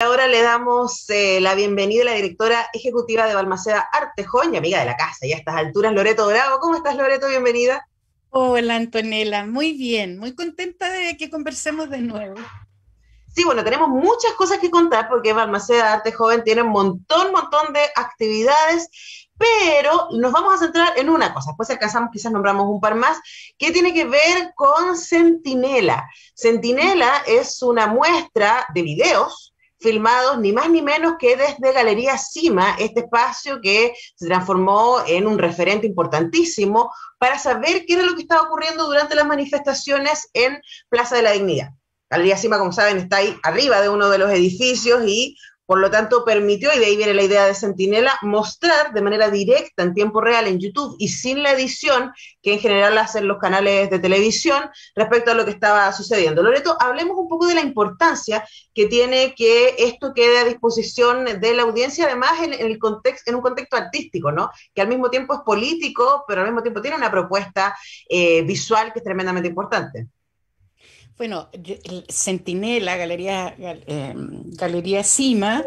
Ahora le damos eh, la bienvenida a la directora ejecutiva de Balmaceda Joven y amiga de la casa, y a estas alturas, Loreto Bravo. ¿Cómo estás, Loreto? Bienvenida. Hola, Antonella. Muy bien, muy contenta de que conversemos de nuevo. Sí, bueno, tenemos muchas cosas que contar porque Balmaceda Arte Joven tiene un montón, montón de actividades, pero nos vamos a centrar en una cosa, después alcanzamos, quizás nombramos un par más, que tiene que ver con Centinela. Centinela es una muestra de videos filmados ni más ni menos que desde Galería Cima, este espacio que se transformó en un referente importantísimo para saber qué era lo que estaba ocurriendo durante las manifestaciones en Plaza de la Dignidad. Galería Cima, como saben, está ahí arriba de uno de los edificios y por lo tanto, permitió, y de ahí viene la idea de Sentinela, mostrar de manera directa, en tiempo real, en YouTube y sin la edición que en general hacen los canales de televisión respecto a lo que estaba sucediendo. Loreto, hablemos un poco de la importancia que tiene que esto quede a disposición de la audiencia, además en, el en un contexto artístico, ¿no? que al mismo tiempo es político, pero al mismo tiempo tiene una propuesta eh, visual que es tremendamente importante. Bueno, Centinela, Galería, em, Galería Cima,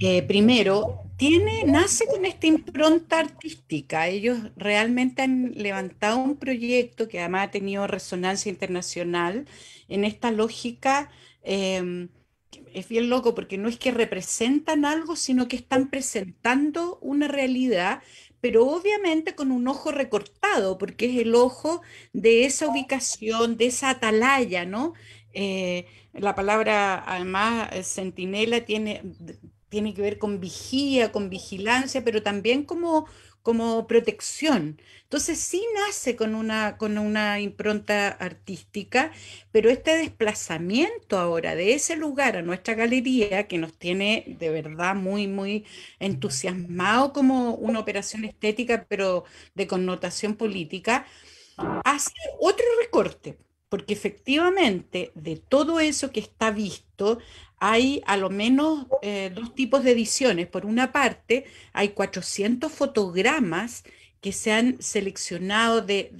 eh, primero, tiene, nace con esta impronta artística. Ellos realmente han levantado un proyecto que además ha tenido resonancia internacional en esta lógica. Em, es bien loco porque no es que representan algo, sino que están presentando una realidad pero obviamente con un ojo recortado, porque es el ojo de esa ubicación, de esa atalaya, ¿no? Eh, la palabra, además, centinela tiene, tiene que ver con vigía, con vigilancia, pero también como, como protección. Entonces sí nace con una, con una impronta artística, pero este desplazamiento ahora de ese lugar a nuestra galería, que nos tiene de verdad muy, muy entusiasmado como una operación estética, pero de connotación política, hace otro recorte porque efectivamente de todo eso que está visto hay a lo menos eh, dos tipos de ediciones. Por una parte, hay 400 fotogramas que se han seleccionado de,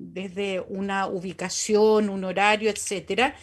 desde una ubicación, un horario, etcétera,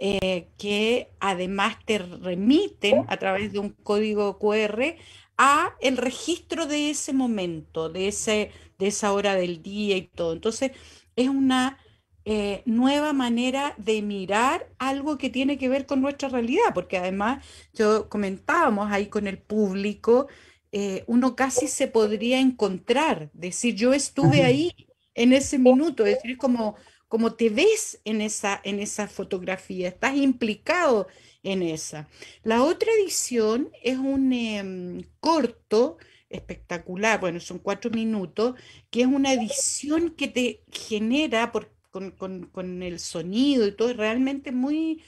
eh, que además te remiten a través de un código QR a el registro de ese momento, de, ese, de esa hora del día y todo. Entonces, es una eh, nueva manera de mirar algo que tiene que ver con nuestra realidad, porque además yo comentábamos ahí con el público, eh, uno casi se podría encontrar, decir yo estuve ahí en ese oh. minuto, es decir, como, como te ves en esa, en esa fotografía, estás implicado en esa. La otra edición es un em, corto espectacular, bueno, son cuatro minutos, que es una edición que te genera, porque con, con, el sonido y todo, realmente muy,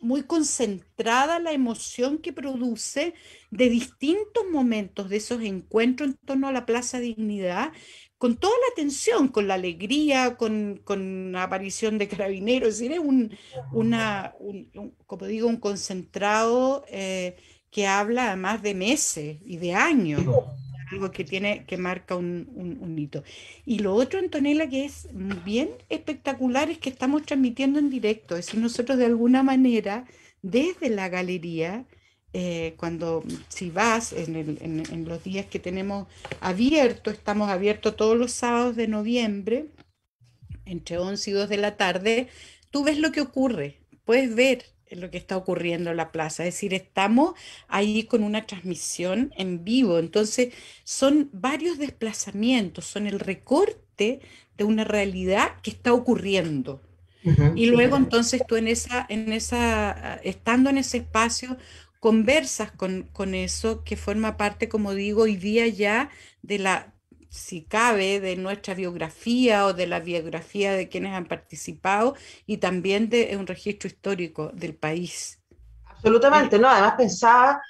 muy concentrada la emoción que produce de distintos momentos de esos encuentros en torno a la Plaza Dignidad, con toda la tensión con la alegría, con, la aparición de carabineros, es decir, un, una, como digo, un concentrado eh, que habla además de meses y de años algo que tiene, que marca un, hito. Y lo otro, Antonella, que es bien espectacular, es que estamos transmitiendo en directo. Es decir, nosotros de alguna manera, desde la galería, eh, cuando si vas en, los días que tenemos abierto, estamos abiertos todos los sábados de noviembre, entre 11 y 2 de la tarde, tú ves lo que ocurre, puedes ver lo que está ocurriendo en la plaza. Es decir, estamos ahí con una transmisión en vivo. Entonces, son varios desplazamientos, son el recorte de una realidad que está ocurriendo. Y luego entonces tú en esa, en esa, estando en ese espacio, conversas con, con eso que forma parte, como digo, hoy día ya de la si cabe, de nuestra biografía o de la biografía de quienes han participado y también de un registro histórico del país. Absolutamente, ¿no? Además pensaba,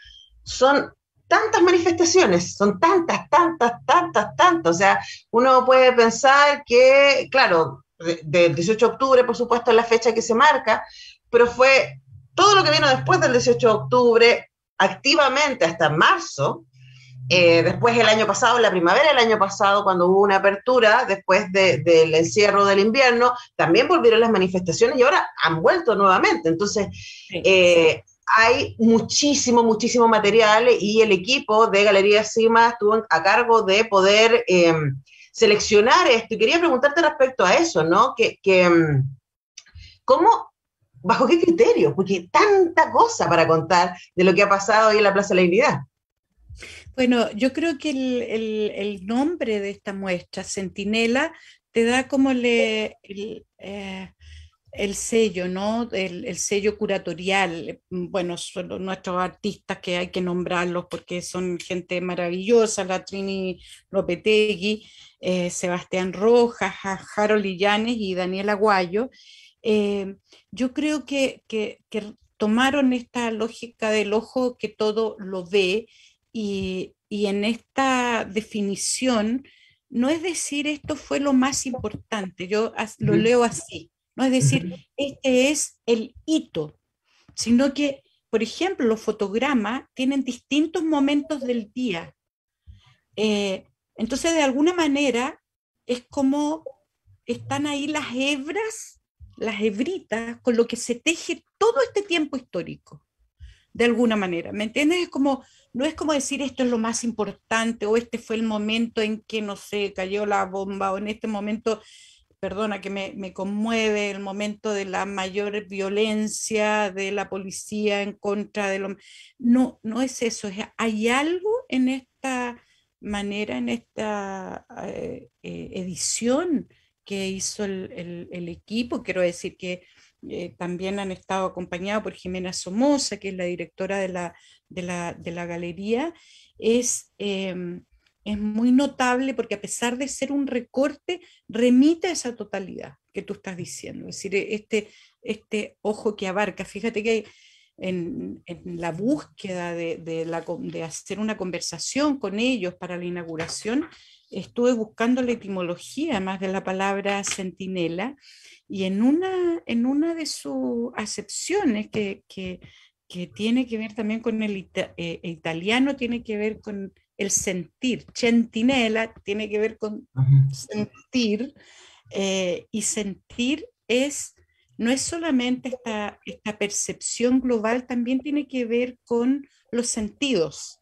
son tantas manifestaciones, son tantas, tantas, tantas, tantas. O sea, uno puede pensar que, claro, del 18 de octubre, por supuesto, es la fecha que se marca, pero fue todo lo que vino después del 18 de octubre, activamente hasta marzo, eh, después el año pasado, en la primavera del año pasado, cuando hubo una apertura, después del encierro del invierno, también volvieron las manifestaciones y ahora han vuelto nuevamente. Entonces, eh, hay muchísimo, muchísimo material y el equipo de Galería Cima estuvo a cargo de poder em, seleccionar esto. Y quería preguntarte respecto a eso, ¿no? Que, em, ¿Cómo ¿Bajo qué criterio? Porque tanta cosa para contar de lo que ha pasado hoy en la Plaza de la Unidad. Bueno, yo creo que el, nombre de esta muestra, Centinela, te da como le, el, eh, sello, ¿no? El, sello curatorial. Bueno, son nuestros artistas que hay que nombrarlos porque son gente maravillosa, la Trini Lopetegui, eh, Sebastián Rojas, Harold Illanes y Daniel Aguayo. Eh, yo creo que tomaron esta lógica del ojo que todo lo ve y, en esta definición, no es decir esto fue lo más importante, yo lo leo así, no es decir este es el hito, sino que, por ejemplo, los fotogramas tienen distintos momentos del día. Eh, entonces, de alguna manera, es como están ahí las hebras, las hebritas, con lo que se teje todo este tiempo histórico de alguna manera. ¿Me entiendes? como, no es como decir esto es lo más importante o este fue el momento en que, no sé, cayó la bomba o en este momento, perdona que me, conmueve, el momento de la mayor violencia de la policía en contra de los... No, no es eso, hay algo en esta manera, en esta eh, eh, edición que hizo el equipo, quiero decir que eh, también han estado acompañados por Jimena Somoza, que es la directora de la, de la, galería, es, em, es muy notable porque a pesar de ser un recorte, remite a esa totalidad que tú estás diciendo, es decir, e, este, este ojo que abarca. Fíjate que hay, en, la búsqueda de, hacer una conversación con ellos para la inauguración, estuve buscando la etimología más de la palabra centinela y en una, en una de sus acepciones que, tiene que ver también con eh, el italiano, tiene que ver con el sentir. Centinela tiene que ver con sentir eh, y sentir es no es solamente esta, esta percepción global, también tiene que ver con los sentidos.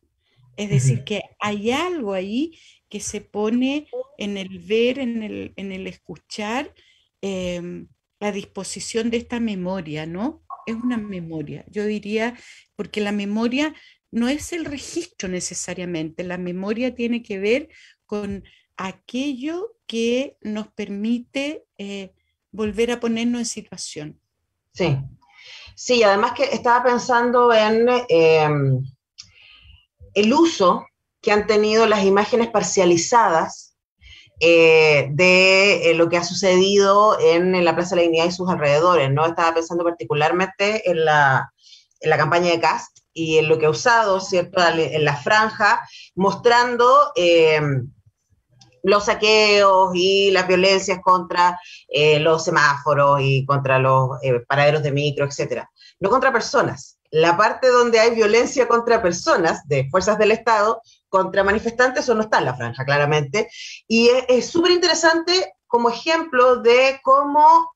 Es decir, que hay algo ahí que se pone en el ver, en el, escuchar, em, la disposición de esta memoria, ¿no? Es una memoria, yo diría, porque la memoria no es el registro necesariamente, la memoria tiene que ver con aquello que nos permite eh, volver a ponernos en situación. Sí, sí, además que estaba pensando en em, el uso que han tenido las imágenes parcializadas eh, de eh, lo que ha sucedido en, la Plaza de la Unidad y sus alrededores, ¿no? Estaba pensando particularmente en la, en la campaña de Cast y en lo que ha usado, ¿cierto?, en la franja, mostrando em, los saqueos y las violencias contra eh, los semáforos y contra los eh, paraderos de micro, etcétera. No contra personas. La parte donde hay violencia contra personas de fuerzas del Estado, contra manifestantes, eso no está en la franja, claramente. Y es súper interesante como ejemplo de cómo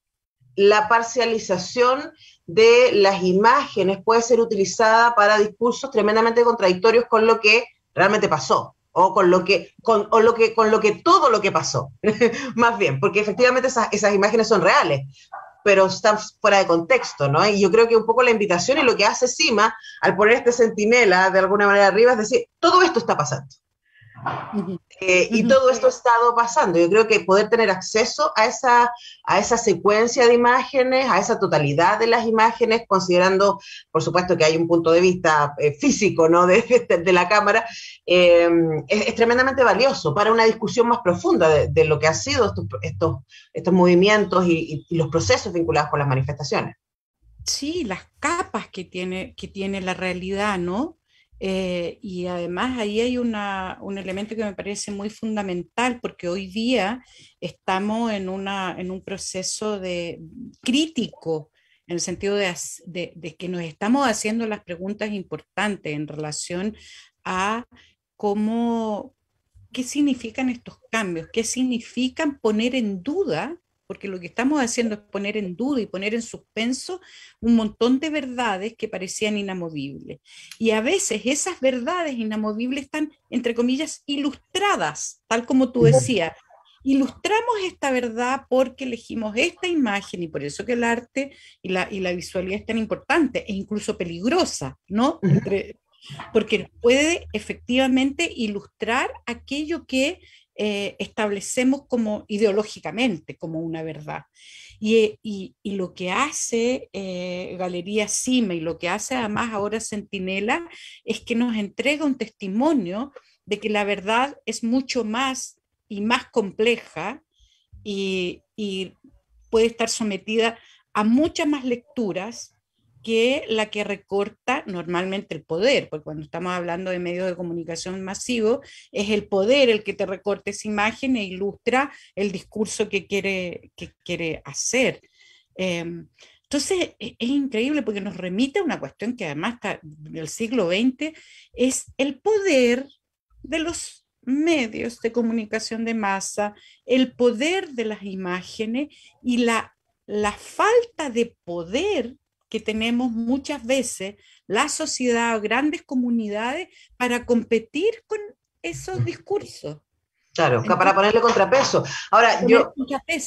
la parcialización de las imágenes puede ser utilizada para discursos tremendamente contradictorios con lo que realmente pasó o con lo que, con, lo que, con lo que todo lo que pasó, más bien, porque efectivamente esas, imágenes son reales, pero están fuera de contexto, ¿no? Y yo creo que un poco la invitación y lo que hace Sima al poner este centinela de alguna manera arriba es decir, todo esto está pasando. Eh, y todo esto ha estado pasando. Yo creo que poder tener acceso a esa, a esa secuencia de imágenes, a esa totalidad de las imágenes, considerando, por supuesto, que hay un punto de vista eh, físico ¿no? de, de, la cámara, eh, es, tremendamente valioso para una discusión más profunda de, lo que han sido estos, estos, movimientos y, y los procesos vinculados con las manifestaciones. Sí, las capas que tiene, que tiene la realidad, ¿no? Eh, y además ahí hay un elemento que me parece muy fundamental porque hoy día estamos en, en un proceso de, crítico en el sentido de, de que nos estamos haciendo las preguntas importantes en relación a cómo, qué significan estos cambios, qué significan poner en duda porque lo que estamos haciendo es poner en duda y poner en suspenso un montón de verdades que parecían inamovibles. Y a veces esas verdades inamovibles están, entre comillas, ilustradas, tal como tú decías. Ilustramos esta verdad porque elegimos esta imagen y por eso que el arte y la, la visualidad es tan importante e incluso peligrosa, ¿no? porque puede efectivamente ilustrar aquello que eh, establecemos como ideológicamente como una verdad. Y, lo que hace eh, Galería Cime y lo que hace además ahora Centinela es que nos entrega un testimonio de que la verdad es mucho más y más compleja y puede estar sometida a muchas más lecturas que la que recorta normalmente el poder, porque cuando estamos hablando de medios de comunicación masivo, es el poder el que te recorta esa imagen e ilustra el discurso que quiere, que quiere hacer. Em, entonces, e, es, increíble porque nos remite a una cuestión que además está del siglo XX, es el poder de los medios de comunicación de masa, el poder de las imágenes y la, la falta de poder que tenemos muchas veces la sociedad, grandes comunidades, para competir con esos discursos. Claro, para ponerle contrapeso. Ahora, yo.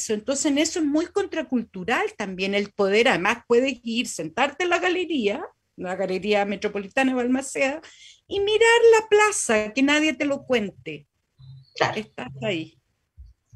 Entonces, en eso es muy contracultural también el poder. Además, puedes ir, sentarte en la galería, la Galería Metropolitana de Balmaceda, y mirar la plaza, que nadie te lo cuente. Claro. Estás ahí.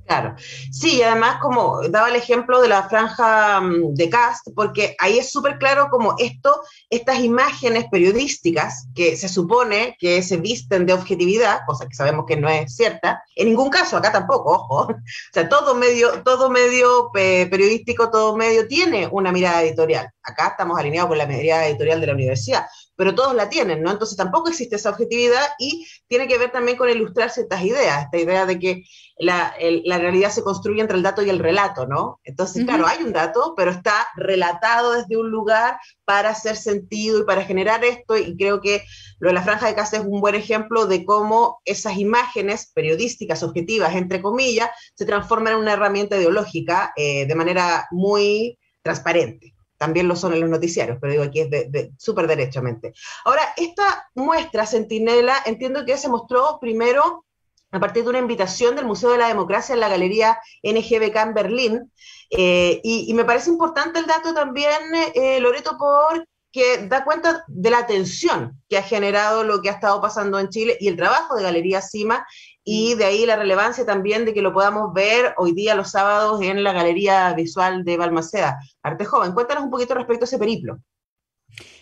Claro, sí, además como daba el ejemplo de la franja mm, de cast, porque ahí es súper claro como esto, estas imágenes periodísticas que se supone que se visten de objetividad, cosa que sabemos que no es cierta, en ningún caso, acá tampoco, ojo, o sea, todo medio, todo medio periodístico, todo medio tiene una mirada editorial, acá estamos alineados con la mirada editorial de la universidad, pero todos la tienen, ¿no? Entonces tampoco existe esa objetividad y tiene que ver también con ilustrar ciertas ideas, esta idea de que la, realidad se construye entre el dato y el relato, ¿no? Entonces, claro, hay un dato, pero está relatado desde un lugar para hacer sentido y para generar esto, y creo que lo de la franja de casa es un buen ejemplo de cómo esas imágenes periodísticas, objetivas, entre comillas, se transforman en una herramienta ideológica eh, de manera muy transparente también lo son en los noticiarios, pero digo aquí es de, súper derechamente. Ahora, esta muestra Centinela entiendo que se mostró primero a partir de una invitación del Museo de la Democracia en la Galería NGBK en Berlín. Eh, y, me parece importante el dato también, eh, Loreto, porque da cuenta de la tensión que ha generado lo que ha estado pasando en Chile y el trabajo de Galería Cima y mm. de ahí la relevancia también de que lo podamos ver hoy día los sábados en la Galería Visual de Balmaceda. Arte Joven, cuéntanos un poquito respecto a ese periplo.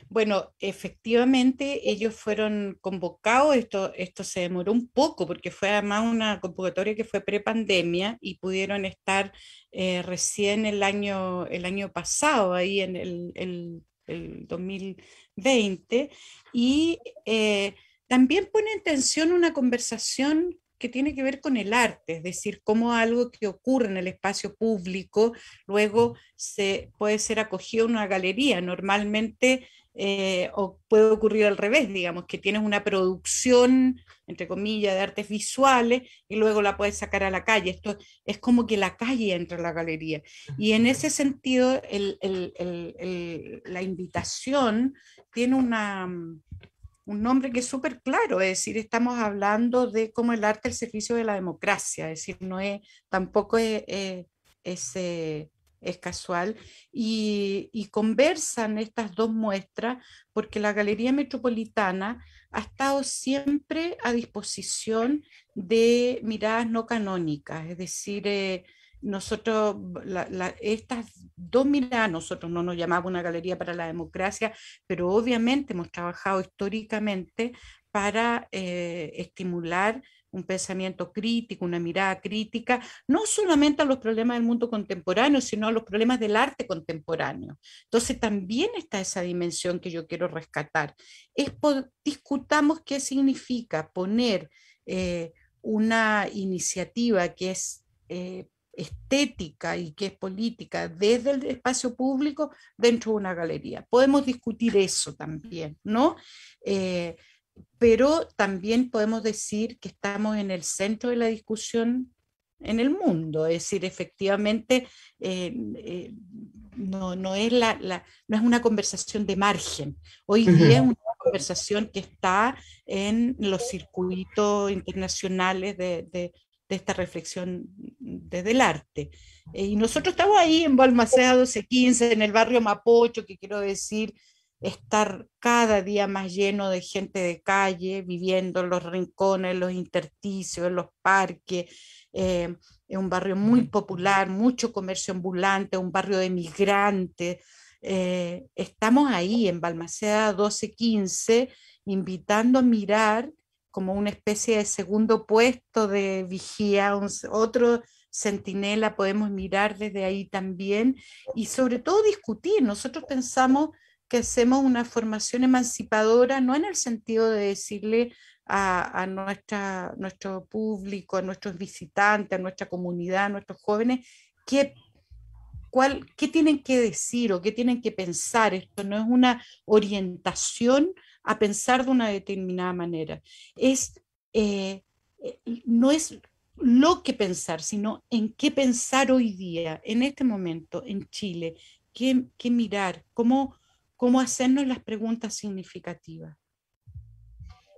Bueno, efectivamente ellos fueron convocados, esto, esto se demoró un poco porque fue además una convocatoria que fue prepandemia y pudieron estar eh, recién el año, el año pasado, ahí en el, 2020, y eh, también pone en tensión una conversación que tiene que ver con el arte, es decir, cómo algo que ocurre en el espacio público luego se puede ser acogido en una galería. Normalmente eh, o puede ocurrir al revés, digamos, que tienes una producción, entre comillas, de artes visuales y luego la puedes sacar a la calle. Esto es como que la calle entra a la galería. Y en ese sentido, la invitación tiene una mm, un nombre que es súper claro, es decir, estamos hablando de cómo el arte el servicio de la democracia, es decir, no es, tampoco es, eh, casual, y, conversan estas dos muestras porque la Galería Metropolitana ha estado siempre a disposición de miradas no canónicas, es decir, eh, nosotros, estas dos miradas, nosotros no nos llamamos una galería para la democracia, pero obviamente hemos trabajado históricamente para eh, estimular un pensamiento crítico, una mirada crítica, no solamente a los problemas del mundo contemporáneo, sino a los problemas del arte contemporáneo. Entonces también está esa dimensión que yo quiero rescatar. Es discutamos qué significa poner eh, una iniciativa que es eh, estética y que es política desde el espacio público dentro de una galería. Podemos discutir eso también, ¿no? Eh, pero también podemos decir que estamos en el centro de la discusión en el mundo, es decir, efectivamente eh, eh, no, no, es la, no es una conversación de margen, hoy día es una conversación que está en los circuitos internacionales de, de esta reflexión desde el arte. Eh, y nosotros estamos ahí en Balmaceda 1215, en el barrio Mapocho, que quiero decir, estar cada día más lleno de gente de calle, viviendo en los rincones, en los intersticios, en los parques. Eh, es un barrio muy popular, mucho comercio ambulante, un barrio de migrantes. Eh, estamos ahí en Balmaceda 1215, invitando a mirar como una especie de segundo puesto de vigía, otro centinela, podemos mirar desde ahí también y sobre todo discutir. Nosotros pensamos que hacemos una formación emancipadora, no en el sentido de decirle a, nuestro público, a nuestros visitantes, a nuestra comunidad, a nuestros jóvenes, qué tienen que decir o qué tienen que pensar. Esto no es una orientación a pensar de una determinada manera. Es, eh, eh, no es lo que pensar, sino en qué pensar hoy día, en este momento, en Chile, qué, mirar, cómo, cómo hacernos las preguntas significativas.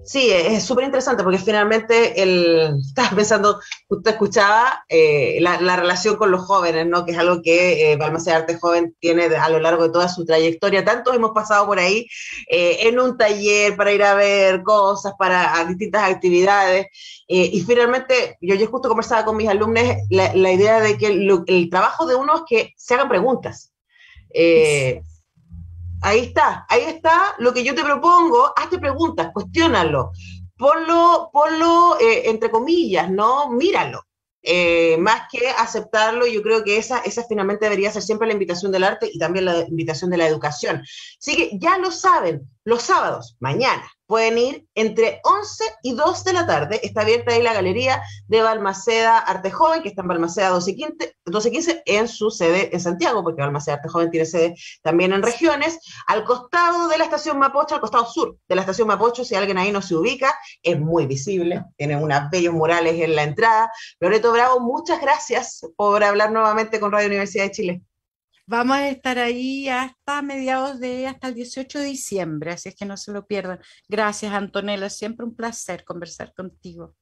Sí, es súper interesante porque finalmente el, estaba pensando, usted escuchaba eh, la, relación con los jóvenes, ¿no? que es algo que eh, Arte Joven tiene a lo largo de toda su trayectoria. Tantos hemos pasado por ahí eh, en un taller para ir a ver cosas, para distintas actividades. Eh, y finalmente, yo ya justo conversaba con mis alumnos la, idea de que el, trabajo de uno es que se hagan preguntas. Sí. Ahí está, ahí está lo que yo te propongo, hazte preguntas, cuestiónalo, ponlo, ponlo eh, entre comillas, ¿no? Míralo. Eh, más que aceptarlo, yo creo que esa, esa finalmente debería ser siempre la invitación del arte y también la invitación de la educación. Así que ya lo saben, los sábados, mañana, Pueden ir entre 11 y 2 de la tarde. Está abierta ahí la galería de Balmaceda Arte Joven, que está en Balmaceda 1215, 1215 en su sede en Santiago, porque Balmaceda Arte Joven tiene sede también en regiones. Al costado de la estación Mapocho, al costado sur de la estación Mapocho, si alguien ahí no se ubica, es muy visible. Tiene unas bellos murales en la entrada. Loreto Bravo, muchas gracias por hablar nuevamente con Radio Universidad de Chile. Vamos a estar ahí hasta mediados de, hasta el 18 de diciembre, así es que no se lo pierdan. Gracias, Antonella, siempre un placer conversar contigo.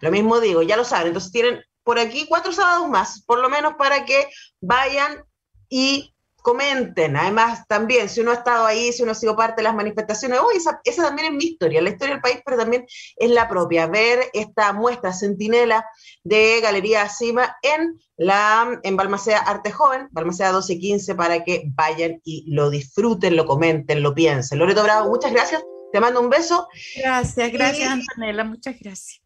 Lo mismo digo, ya lo saben, entonces tienen por aquí cuatro sábados más, por lo menos para que vayan y comenten. Además, también, si uno ha estado ahí, si uno ha sido parte de las manifestaciones, esa, también es mi historia, la historia del país, pero también es la propia. Ver esta muestra centinela de Galería Cima en la en Balmaceda Arte Joven, Balmaceda 1215, para que vayan y lo disfruten, lo comenten, lo piensen. Loreto Bravo, muchas gracias. Te mando un beso. Gracias, gracias, Antonella. Muchas gracias.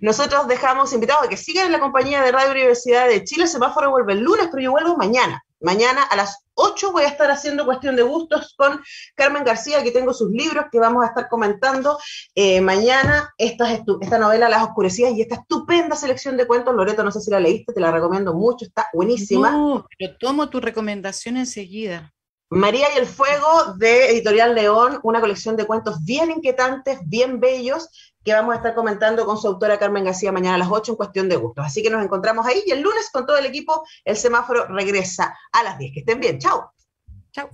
Nosotros dejamos invitados a que sigan en la compañía de Radio Universidad de Chile. El semáforo vuelve el lunes, pero yo vuelvo mañana. Mañana a las 8 voy a estar haciendo cuestión de gustos con Carmen García, que tengo sus libros que vamos a estar comentando eh, mañana. Esta, novela Las Oscurecidas y esta estupenda selección de cuentos. Loreto, no sé si la leíste, te la recomiendo mucho, está buenísima. No, pero tomo tu recomendación enseguida. María y el Fuego de Editorial León, una colección de cuentos bien inquietantes, bien bellos, que vamos a estar comentando con su autora Carmen García mañana a las 8 en Cuestión de Gustos. Así que nos encontramos ahí y el lunes con todo el equipo, el semáforo regresa a las 10. Que estén bien. Chao. Chao.